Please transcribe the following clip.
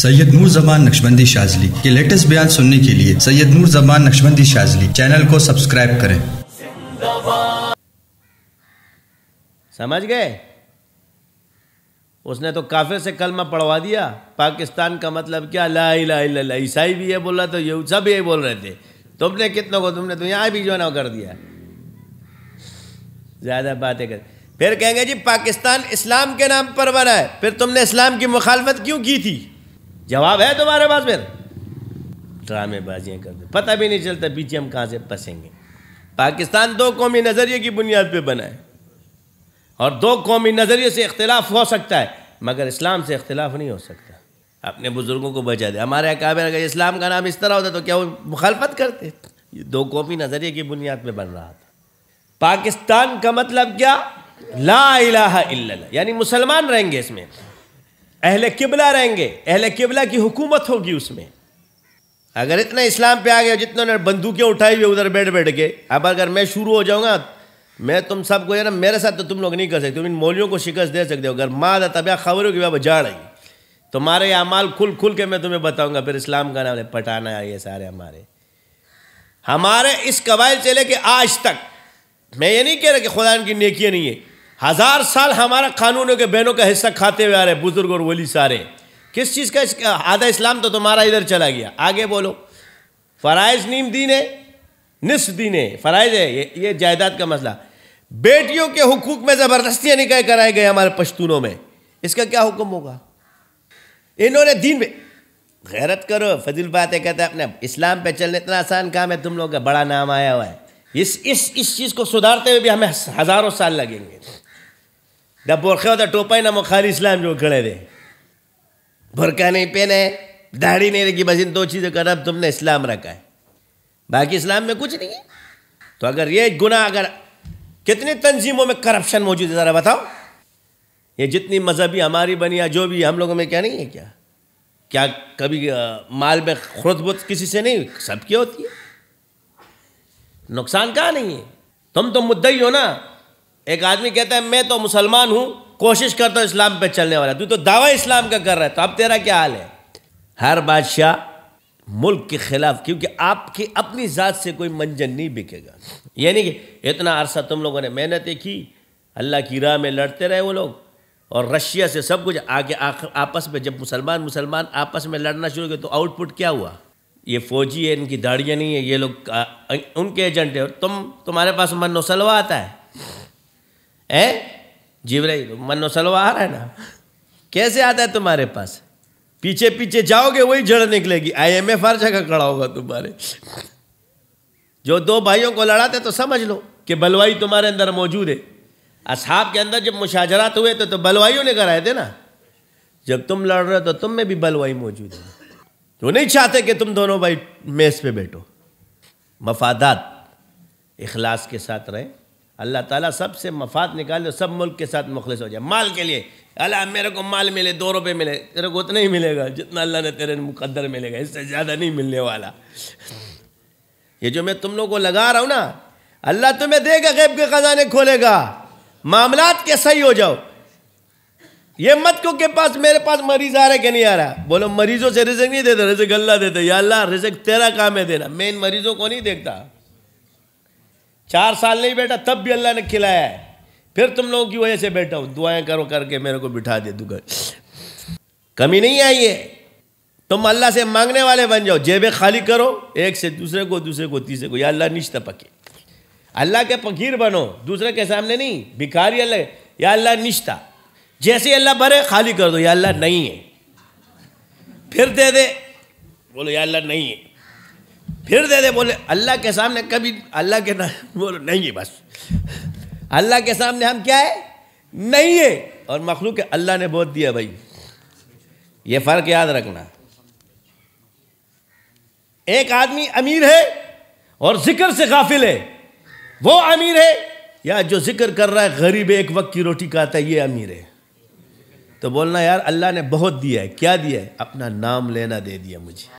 सैयद नूर जमान नक्शबंदी शाजली के लेटेस्ट बयान सुनने के लिए सैयद नूर जमान नक्शबंदी शाजली चैनल को सब्सक्राइब करें समझ गए उसने तो काफिर से कलमा पढ़वा दिया पाकिस्तान का मतलब क्या ला ला ला ईसाई भी ये बोला तो ये सब यही बोल रहे थे तुमने कितनों को तुमने तो यहाँ भी जो ना कर दिया ज़्यादा बातें कर फिर कहेंगे जी पाकिस्तान इस्लाम के नाम पर बना है फिर तुमने इस्लाम की मुखालफत क्यों की थी जवाब है तुम्हारे पास फिर ड्रामेबाजियाँ कर दे पता भी नहीं चलता पीछे हम कहाँ से फंसेंगे पाकिस्तान दो कौमी नज़रिए की बुनियाद पर बना है और दो कौमी नज़रिए से इख्तलाफ हो सकता है मगर इस्लाम से इख्तलाफ नहीं हो सकता अपने बुज़ुर्गों को बचा दे हमारे अकाबिर अगर इस्लाम का नाम इस तरह होता तो क्या वो मुखालफत करते दो कौमी नज़रिए की बुनियाद पर बन रहा था पाकिस्तान का मतलब क्या ला इलाहा यानी मुसलमान रहेंगे इसमें अहले किबला रहेंगे अहले किबला की हुकूमत होगी उसमें अगर इतना इस्लाम पे आ गया जितने उन्होंने बंदूकें उठाई हुई उधर बैठ बैठ के अब अगर मैं शुरू हो जाऊँगा मैं तुम सबको ना मेरे साथ तो तुम लोग नहीं कर सकते इन मौलियों को शिकस्त दे सकते हो अगर माँ दा तबिया खबरों की बाबा जा रही तुम्हारे तो अमाल खुल खुल के मैं तुम्हें बताऊँगा फिर इस्लाम का नाम पटाना है ये सारे हमारे हमारे इस कबाइल से लेके आज तक मैं ये नहीं कह रहा कि खुदा की नेकियाँ नहीं है हजार साल हमारा कानूनों के बहनों का हिस्सा खाते हुए आ रहे बुजुर्ग और वली सारे किस चीज़ का आधा इस्लाम तो तुम्हारा इधर चला गया आगे बोलो फ़राइज नीम दीन है निस दीन है फ़राइज है ये, ये जायदाद का मसला बेटियों के हकूक़ में ज़बरदस्तियाँ निकाय कराए गए हमारे पश्तूनों में इसका क्या हुक्म होगा इन्होंने दीन में गैरत करो फजील बातें कहते हैं अपने इस्लाम पे चलने इतना आसान काम है तुम लोग का बड़ा नाम आया हुआ है इस इस इस चीज़ को सुधारते हुए भी हमें हज़ारों साल लगेंगे دا برخه او टोपाई ना मुखाली इस्लाम जो खड़े کړی دی नहीं पहने दाढ़ी नहीं रखी बस इन दो चीजें का रब तुमने इस्लाम रखा है बाकी इस्लाम में कुछ नहीं है तो अगर ये गुना अगर कितनी तंजीमों में करप्शन मौजूद है ज़रा बताओ ये जितनी मजहबी हमारी बनिया जो भी हम लोगों में क्या नहीं है क्या क्या कभी आ, माल में खुरदबुत किसी से नहीं सबकी होती है नुकसान कहाँ नहीं है तुम तो मुद्दई हो ना एक आदमी कहता है मैं तो मुसलमान हूँ कोशिश करता हूँ इस्लाम पे चलने वाला तू तो दावा इस्लाम का कर रहा है तो अब तेरा क्या हाल है हर बादशाह मुल्क के खिलाफ क्योंकि आपकी अपनी ज़ात से कोई मंजन नहीं बिकेगा यानी कि इतना अरसा तुम लोगों ने मेहनतें की अल्लाह की राह में लड़ते रहे वो लोग और रशिया से सब कुछ आगे आखिर आपस में जब मुसलमान मुसलमान आपस में लड़ना शुरू किया तो आउटपुट क्या हुआ ये फौजी है इनकी दाढ़ियाँ नहीं है ये लोग उनके एजेंट है तुम तुम्हारे पास मन आता है है जिब्राइल तो मनो सलो आ रहा है ना कैसे आता है तुम्हारे पास पीछे पीछे जाओगे वही जड़ निकलेगी आई एम एफ हर जगह खड़ा होगा तुम्हारे जो दो भाइयों को लड़ाते तो समझ लो कि बलवाई तुम्हारे अंदर मौजूद है असहाब के अंदर जब मुशाजरात हुए तो, तो बलवाइयों ने कराए थे ना जब तुम लड़ रहे हो तो तुम में भी बलवाई मौजूद है तो नहीं चाहते कि तुम दोनों भाई मेज़ पे बैठो मफादात इखलास के साथ रहें अल्लाह ताला सब से मफाद दो सब मुल्क के साथ मुखलिस हो जाए माल के लिए अल्लाह मेरे को माल मिले दो रुपये मिले तेरे को उतना ही मिलेगा जितना अल्लाह ने तेरे मुकदर मिलेगा इससे ज़्यादा नहीं मिलने वाला ये जो मैं तुम लोगों को लगा रहा हूँ ना अल्लाह तुम्हें देगा गैब के खजाने खोलेगा मामलात के सही हो जाओ ये मत क्योंकि के पास मेरे पास मरीज आ रहा है कि नहीं आ रहा बोलो मरीजों से रिजक नहीं देते रिजक अल्लाह देते या अल्लाह रिजक तेरा काम है देना मैं इन मरीजों को नहीं देखता चार साल नहीं बैठा तब भी अल्लाह ने खिलाया है फिर तुम लोगों की वजह से बैठा हूँ दुआएं करो करके मेरे को बिठा दे दूंगा कमी नहीं आई है तुम अल्लाह से मांगने वाले बन जाओ जेबें खाली करो एक से दूसरे को दूसरे को तीसरे को या अल्लाह निश्ता पके अल्लाह के फकीर बनो दूसरे के सामने नहीं भिखारी अल्लाह या अल्लाह निश्ता जैसे अल्लाह भरे खाली कर दो या अल्लाह नहीं है फिर दे दे बोलो या अल्लाह नहीं है फिर दे दे बोले अल्लाह के सामने कभी अल्लाह के ना बोलो नहीं है बस अल्लाह के सामने हम क्या है नहीं है और मखलूक अल्लाह ने बहुत दिया भाई ये फ़र्क याद रखना एक आदमी अमीर है और जिक्र से गाफिल है वो अमीर है या जो जिक्र कर रहा है गरीब एक वक्त की रोटी खाता है ये अमीर है तो बोलना यार अल्लाह ने बहुत दिया है क्या दिया है अपना नाम लेना दे दिया मुझे